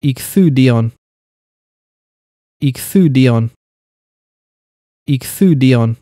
Ik fű Dion. Ik fű Dion. Ik fű